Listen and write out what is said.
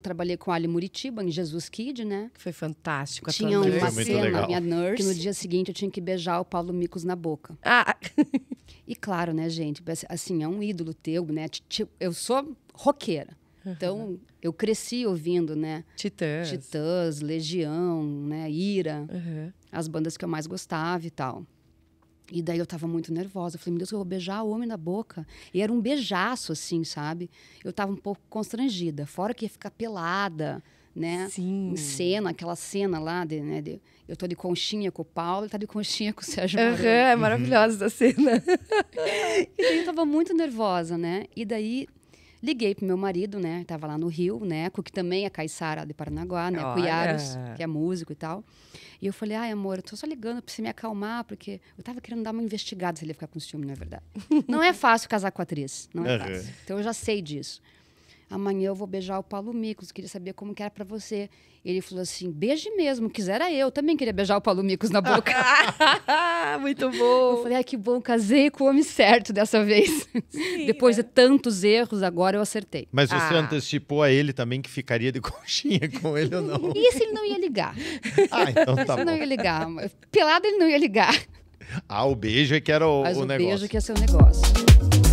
Trabalhei com Ali Muritiba em Jesus Kid, né? Que foi fantástico. Tinha uma cena, minha nurse, que no dia seguinte eu tinha que beijar o Paulo Micos na boca. Ah. e claro, né, gente? Assim, é um ídolo teu, né? Eu sou roqueira. Uhum. Então, eu cresci ouvindo, né? Titãs. Titãs, Legião, né? Ira. Uhum. As bandas que eu mais gostava e tal. E daí eu tava muito nervosa. Eu falei, meu Deus, eu vou beijar o homem na boca. E era um beijaço, assim, sabe? Eu tava um pouco constrangida. Fora que ia ficar pelada, né? Sim. Em cena, aquela cena lá, de, né? De, eu tô de conchinha com o Paulo, ele tá de conchinha com o Sérgio uhum, É maravilhosa uhum. cena. e daí eu tava muito nervosa, né? E daí Liguei pro meu marido, né? Tava lá no Rio, né? Que também é caiçara de Paranaguá, né? Cuiaros, que é músico e tal. E eu falei, ai, amor, eu tô só ligando pra você me acalmar, porque eu tava querendo dar uma investigada se ele ia ficar com ciúme, não é verdade. não é fácil casar com a atriz, não é fácil. Então eu já sei disso amanhã eu vou beijar o Paulo Micos, queria saber como que era para você. Ele falou assim, beije mesmo, quisera eu, também queria beijar o Paulo Micos na boca. Muito bom! Eu falei, ah, que bom, casei com o homem certo dessa vez. Sim, Depois né? de tantos erros, agora eu acertei. Mas você ah. antecipou a ele também que ficaria de conchinha com ele ou não? E se ele não ia ligar? ah, então tá bom. Ele não ia ligar, pelado ele não ia ligar. Ah, o beijo é que era o, Mas o, o negócio. o beijo que ia ser o negócio.